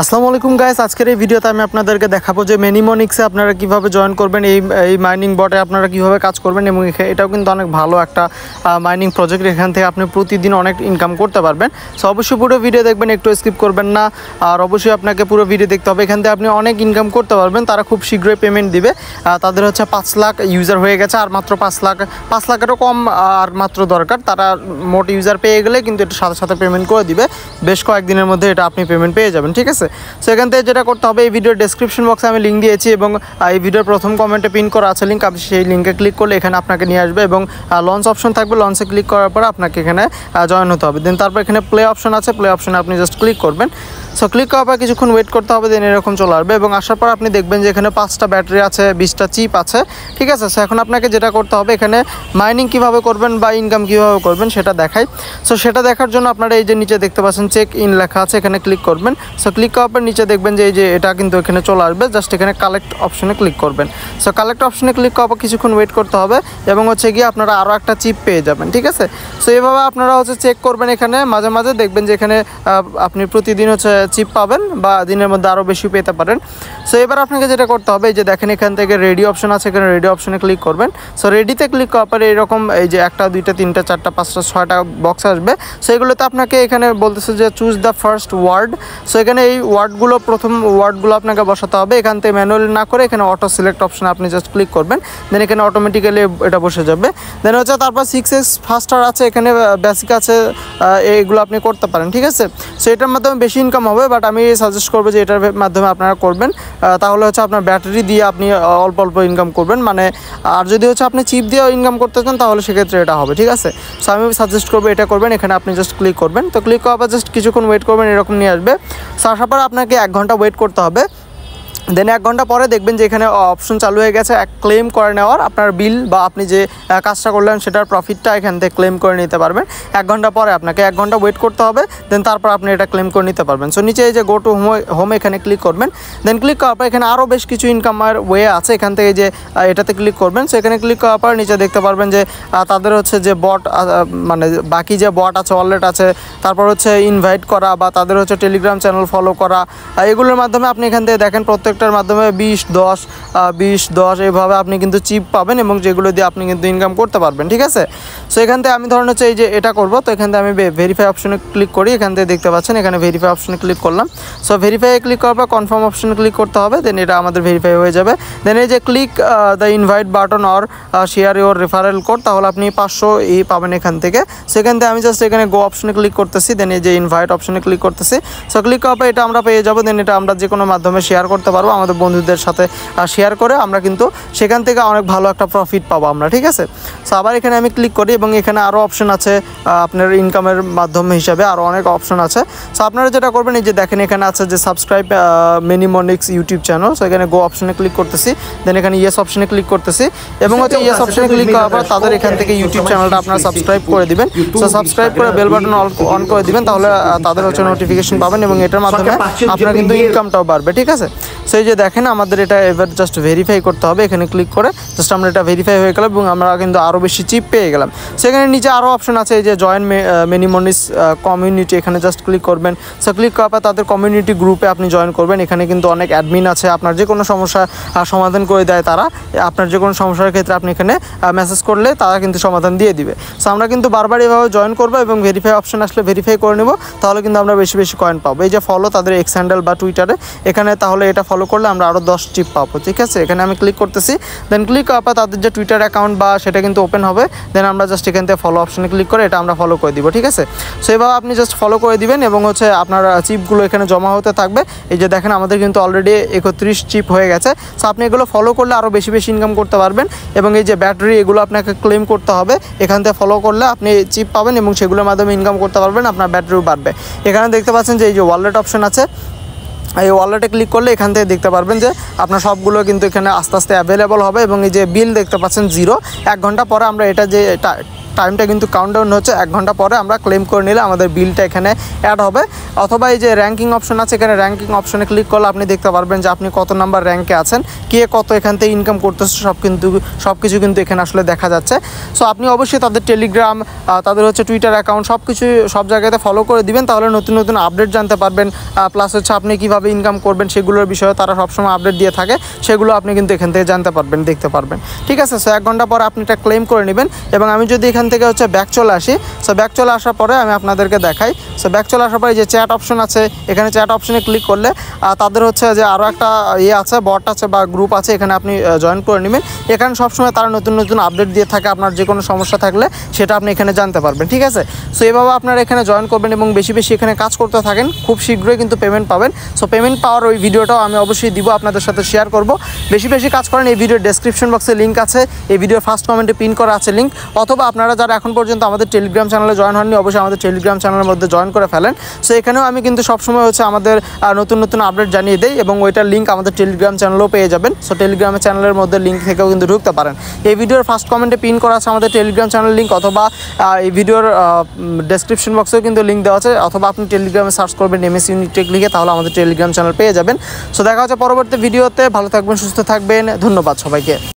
আসসালামু আলাইকুম গাইস আজকের এই ভিডিওতে আমি আপনাদেরকে দেখাবো যে মেনিমনিক্সে আপনারা কিভাবে জয়েন করবেন এই এই মাইনিং বটে আপনারা কিভাবে কাজ করবেন এবং এটাও কিন্তু অনেক ভালো একটা মাইনিং প্রজেক্ট এখান থেকে আপনি প্রতিদিন অনেক ইনকাম করতে পারবেন সো অবশ্যই পুরো ভিডিও দেখবেন একটু স্কিপ করবেন না আর অবশ্যই আপনাকে পুরো ভিডিও দেখতে হবে এখান থেকে আপনি অনেক ইনকাম করতে পারবেন তারা খুব শীঘ্রই পেমেন্ট দিবে তাদের হচ্ছে পাঁচ লাখ ইউজার হয়ে গেছে আর মাত্র পাঁচ লাখ পাঁচ লাখেরও কম আর মাত্র দরকার তারা মোট ইউজার পেয়ে গেলে কিন্তু এটা সাথে সাথে পেমেন্ট করে দিবে বেশ কয়েকদিনের মধ্যে এটা আপনি পেমেন্ট পেয়ে যাবেন ঠিক আছে আছে সো এখান থেকে যেটা করতে হবে এই ভিডিওর ডেসক্রিপশন বক্সে আমি লিঙ্ক দিয়েছি এবং এই ভিডিওর প্রথম কমেন্টে পিন করা আছে লিঙ্ক আপনি সেই লিঙ্কে ক্লিক করলে এখানে আপনাকে নিয়ে আসবে এবং লঞ্চ অপশন থাকবে লঞ্চে ক্লিক করার পর আপনাকে এখানে জয়েন হতে হবে দেন তারপর এখানে প্লে অপশন আছে প্লে অপশনে আপনি জাস্ট ক্লিক করবেন সো ক্লিক করার পর কিছুক্ষণ ওয়েট করতে হবে দেন এরকম চলে আসবে এবং আসার পর আপনি দেখবেন যে এখানে পাঁচটা ব্যাটারি আছে বিশটা চিপ আছে ঠিক আছে সো এখন আপনাকে যেটা করতে হবে এখানে মাইনিং কিভাবে করবেন বা ইনকাম কিভাবে করবেন সেটা দেখাই সো সেটা দেখার জন্য আপনারা এই যে নিচে দেখতে পাচ্ছেন চেক ইন লেখা আছে এখানে ক্লিক করবেন সো ক্লিক করার পর নিচে দেখবেন যে এই যে এটা কিন্তু এখানে চলে আসবে জাস্ট এখানে কালেক্ট অপশনে ক্লিক করবেন সো কালেক্ট অপশনে ক্লিক করার পর কিছুক্ষণ ওয়েট করতে হবে এবং হচ্ছে গিয়ে আপনারা আরও একটা চিপ পেয়ে যাবেন ঠিক আছে সো এভাবে আপনারা হচ্ছে চেক করবেন এখানে মাঝে মাঝে দেখবেন যে এখানে আপনি প্রতিদিন হচ্ছে চিপ পাবেন বা দিনের মধ্যে আরও বেশি পেতে পারেন সো এবার আপনাকে যেটা করতে হবে যে দেখেন এখান থেকে রেডি অপশন আছে এখানে রেডি অপশনে ক্লিক করবেন সো রেডিতে ক্লিক করার পরে এরকম এই যে একটা দুইটা তিনটা চারটা পাঁচটা ছয়টা বক্স আসবে সো এগুলোতে আপনাকে এখানে বলতেছে যে choose the first word so এখানে এই ওয়ার্ডগুলো প্রথম ওয়ার্ডগুলো আপনাকে বসাতে হবে এখান থেকে ম্যানুয়াল না করে এখানে অটো সিলেক্ট অপশান আপনি জাস্ট ক্লিক করবেন দেন এখানে অটোমেটিক্যালি এটা বসে যাবে দেন হচ্ছে তারপর সিক্স এক্স ফার্স্টার আছে এখানে বেসিক আছে এইগুলো আপনি করতে পারেন ঠিক আছে সো এটার মাধ্যমে বেশি ইনকাম হবে হবে বাট আমি সাজেস্ট করবো যে এটার মাধ্যমে আপনারা করবেন তাহলে হচ্ছে আপনার ব্যাটারি দিয়ে আপনি অল্প অল্প ইনকাম করবেন মানে আর যদি হচ্ছে আপনি চিপ দিয়ে ইনকাম করতে চান তাহলে সেক্ষেত্রে এটা হবে ঠিক আছে সো আমি সাজেস্ট করবো এটা করবেন এখানে আপনি জাস্ট ক্লিক করবেন তো ক্লিক করার জাস্ট কিছুক্ষণ ওয়েট করবেন এরকম নিয়ে আসবে আসার পর আপনাকে এক ঘন্টা ওয়েট করতে হবে দেন এক ঘন্টা পরে দেখবেন যে এখানে অপশন চালু হয়ে গেছে এক ক্লেম করে নেওয়ার আপনার বিল বা আপনি যে কাজটা করলেন সেটার প্রফিটটা এখান থেকে ক্লেম করে নিতে পারবেন এক ঘন্টা পরে আপনাকে এক ঘন্টা ওয়েট করতে হবে দেন তারপর আপনি এটা ক্লেম করে নিতে পারবেন সো নিচে এই যে গো টু হোম এখানে ক্লিক করবেন দেন ক্লিক করার পর এখানে আরও বেশ কিছু ইনকামের ওয়ে আছে এখান থেকে যে এটাতে ক্লিক করবেন সো এখানে ক্লিক করার পর নিচে দেখতে পারবেন যে তাদের হচ্ছে যে বট মানে বাকি যে বট আছে ওয়ালেট আছে তারপর হচ্ছে ইনভাইট করা বা তাদের হচ্ছে টেলিগ্রাম চ্যানেল ফলো করা এগুলোর মাধ্যমে আপনি এখান থেকে দেখেন প্রত্যেক প্রজেক্টের মাধ্যমে বিশ দশ বিশ দশ এইভাবে আপনি কিন্তু চিপ পাবেন এবং যেগুলো দিয়ে আপনি কিন্তু ইনকাম করতে পারবেন ঠিক আছে সো এখান থেকে আমি ধরনের হচ্ছে এই যে এটা করব তো এখান থেকে আমি ভেরিফাই অপশনে ক্লিক করি এখান থেকে দেখতে পাচ্ছেন এখানে ভেরিফাই অপশনে ক্লিক করলাম সো ভেরিফাইয়ে ক্লিক করার পর কনফার্ম অপশনে ক্লিক করতে হবে দেন এটা আমাদের ভেরিফাই হয়ে যাবে দেন এই যে click the invite button or share your referral code তাহলে আপনি পাঁচশো ই পাবেন এখান থেকে সেখান থেকে আমি জাস্ট এখানে গো অপশনে ক্লিক করতেছি দেন এই যে ইনভাইট অপশনে ক্লিক করতেছি সো ক্লিক করার পর এটা আমরা পেয়ে যাবো দেন এটা আমরা যে কোনো মাধ্যমে শেয়ার করতে পারবো পারবো আমাদের বন্ধুদের সাথে শেয়ার করে আমরা কিন্তু সেখান থেকে অনেক ভালো একটা প্রফিট পাবো আমরা ঠিক আছে সো আবার এখানে আমি ক্লিক করি এবং এখানে আরও অপশন আছে আপনার ইনকামের মাধ্যম হিসাবে আরও অনেক অপশন আছে সো আপনারা যেটা করবেন এই যে দেখেন এখানে আছে যে subscribe minimonics YouTube channel so এখানে গো অপশনে ক্লিক করতেছি দেন এখানে ইয়েস অপশনে ক্লিক করতেছি এবং হচ্ছে ইয়েস অপশনে ক্লিক করার পর তাদের এখান থেকে ইউটিউব চ্যানেলটা আপনারা সাবস্ক্রাইব করে দিবেন সো সাবস্ক্রাইব করে বেল বাটন অন করে দিবেন তাহলে তাদের হচ্ছে নোটিফিকেশন পাবেন এবং এটার মাধ্যমে আপনার কিন্তু ইনকামটাও বাড়বে ঠিক আছে সো সেই যে দেখেন আমাদের এটা এবার জাস্ট ভেরিফাই করতে হবে এখানে ক্লিক করে জাস্ট আমরা এটা ভেরিফাই হয়ে গেলাম এবং আমরা কিন্তু আরও বেশি চিপ পেয়ে গেলাম সেখানে নিচে আরও অপশন আছে এই যে জয়েন মেনিমনিস কমিউনিটি এখানে জাস্ট ক্লিক করবেন সো ক্লিক করার পর তাদের কমিউনিটি গ্রুপে আপনি জয়েন করবেন এখানে কিন্তু অনেক অ্যাডমিন আছে আপনার যে কোনো সমস্যা সমাধান করে দেয় তারা আপনার যে কোনো সমস্যার ক্ষেত্রে আপনি এখানে মেসেজ করলে তারা কিন্তু সমাধান দিয়ে দিবে সো আমরা কিন্তু বারবার এভাবে জয়েন করবো এবং ভেরিফাই অপশন আসলে ভেরিফাই করে নেব তাহলে কিন্তু আমরা বেশি বেশি কয়েন পাবো এই যে ফলো তাদের এক্স হ্যান্ডেল বা টুইটারে এখানে তাহলে এটা ফলো করলে আমরা আরও দশ টিপ পাবো ঠিক আছে এখানে আমি ক্লিক করতেছি দেন ক্লিক করার পর তাদের যে টুইটার অ্যাকাউন্ট বা সেটা কিন্তু ওপেন হবে দেন আমরা জাস্ট এখান থেকে ফলো অপশানে ক্লিক করে এটা আমরা ফলো করে দিব ঠিক আছে সো এভাবে আপনি জাস্ট ফলো করে দিবেন এবং হচ্ছে আপনার চিপগুলো এখানে জমা হতে থাকবে এই যে দেখেন আমাদের কিন্তু অলরেডি একত্রিশ চিপ হয়ে গেছে সো আপনি এগুলো ফলো করলে আরও বেশি বেশি ইনকাম করতে পারবেন এবং এই যে ব্যাটারি এগুলো আপনাকে ক্লেম করতে হবে এখান থেকে ফলো করলে আপনি চিপ পাবেন এবং সেগুলোর মাধ্যমে ইনকাম করতে পারবেন আপনার ব্যাটারিও বাড়বে এখানে দেখতে পাচ্ছেন যে এই যে ওয়ালেট অপশন আছে এই ওয়ালেটে ক্লিক করলে এখান থেকে দেখতে পারবেন যে আপনার সবগুলো কিন্তু এখানে আস্তে আস্তে অ্যাভেলেবল হবে এবং এই যে বিল দেখতে পাচ্ছেন জিরো এক ঘন্টা পরে আমরা এটা যে টাইমটা কিন্তু কাউন্টডাউন হচ্ছে এক ঘন্টা পরে আমরা ক্লেম করে নিলে আমাদের বিলটা এখানে অ্যাড হবে অথবা এই যে র্যাঙ্কিং অপশন আছে এখানে র্যাঙ্কিং অপশনে ক্লিক করলে আপনি দেখতে পারবেন যে আপনি কত নাম্বার র্যাঙ্কে আছেন কে কত এখান থেকে ইনকাম করতেছে সব কিন্তু সব কিছু কিন্তু এখানে আসলে দেখা যাচ্ছে সো আপনি অবশ্যই তাদের টেলিগ্রাম তাদের হচ্ছে টুইটার অ্যাকাউন্ট সব কিছু সব জায়গাতে ফলো করে দিবেন তাহলে নতুন নতুন আপডেট জানতে পারবেন প্লাস হচ্ছে আপনি কীভাবে ইনকাম করবেন সেগুলোর বিষয়ে তারা সবসময় আপডেট দিয়ে থাকে সেগুলো আপনি কিন্তু এখান থেকে জানতে পারবেন দেখতে পারবেন ঠিক আছে সো এক ঘন্টা পর আপনি এটা ক্লেম করে নেবেন এবং আমি যদি এখান এখান থেকে হচ্ছে ব্যাক চলে আসি সো ব্যাক চলে আসার পরে আমি আপনাদেরকে দেখাই সো ব্যাক চলে আসার পরে যে চ্যাট অপশন আছে এখানে চ্যাট অপশনে ক্লিক করলে তাদের হচ্ছে যে আরও একটা ইয়ে আছে বট আছে বা গ্রুপ আছে এখানে আপনি জয়েন করে নেবেন এখানে সবসময় তারা নতুন নতুন আপডেট দিয়ে থাকে আপনার যে কোনো সমস্যা থাকলে সেটা আপনি এখানে জানতে পারবেন ঠিক আছে সো এভাবে আপনারা এখানে জয়েন করবেন এবং বেশি বেশি এখানে কাজ করতে থাকেন খুব শীঘ্রই কিন্তু পেমেন্ট পাবেন সো পেমেন্ট পাওয়ার ওই ভিডিওটাও আমি অবশ্যই দিব আপনাদের সাথে শেয়ার করব বেশি বেশি কাজ করেন এই ভিডিওর ডেসক্রিপশন বক্সে লিঙ্ক আছে এই ভিডিওর ফার্স্ট কমেন্টে পিন করা আছে লিঙ্ক অথবা আপনারা যারা এখন পর্যন্ত আমাদের টেলিগ্রাম চ্যানেলে জয়েন হননি অবশ্যই আমাদের টেলিগ্রাম চ্যানেলের মধ্যে জয়েন করে ফেলেন সো এখানেও আমি কিন্তু সবসময় হচ্ছে আমাদের নতুন নতুন আপডেট জানিয়ে দেয় এবং ওইটার লিঙ্ক আমাদের টেলিগ্রাম চ্যানেলেও পেয়ে যাবেন সো টেলিগ্রাম চ্যানেলের মধ্যে লিঙ্ক থেকেও কিন্তু ঢুকতে পারেন এই ভিডিওর ফার্স্ট কমেন্টে পিন করা আছে আমাদের টেলিগ্রাম চ্যানেল লিঙ্ক অথবা এই ভিডিওর ডেসক্রিপশন বক্সেও কিন্তু লিঙ্ক দেওয়া আছে অথবা আপনি টেলিগ্রামে সার্চ করবেন এম এস ইউনিটেক লিখে তাহলে আমাদের টেলিগ্রাম চ্যানেল পেয়ে যাবেন সো দেখা হচ্ছে পরবর্তী ভিডিওতে ভালো থাকবেন সুস্থ থাকবেন ধন্যবাদ সবাইকে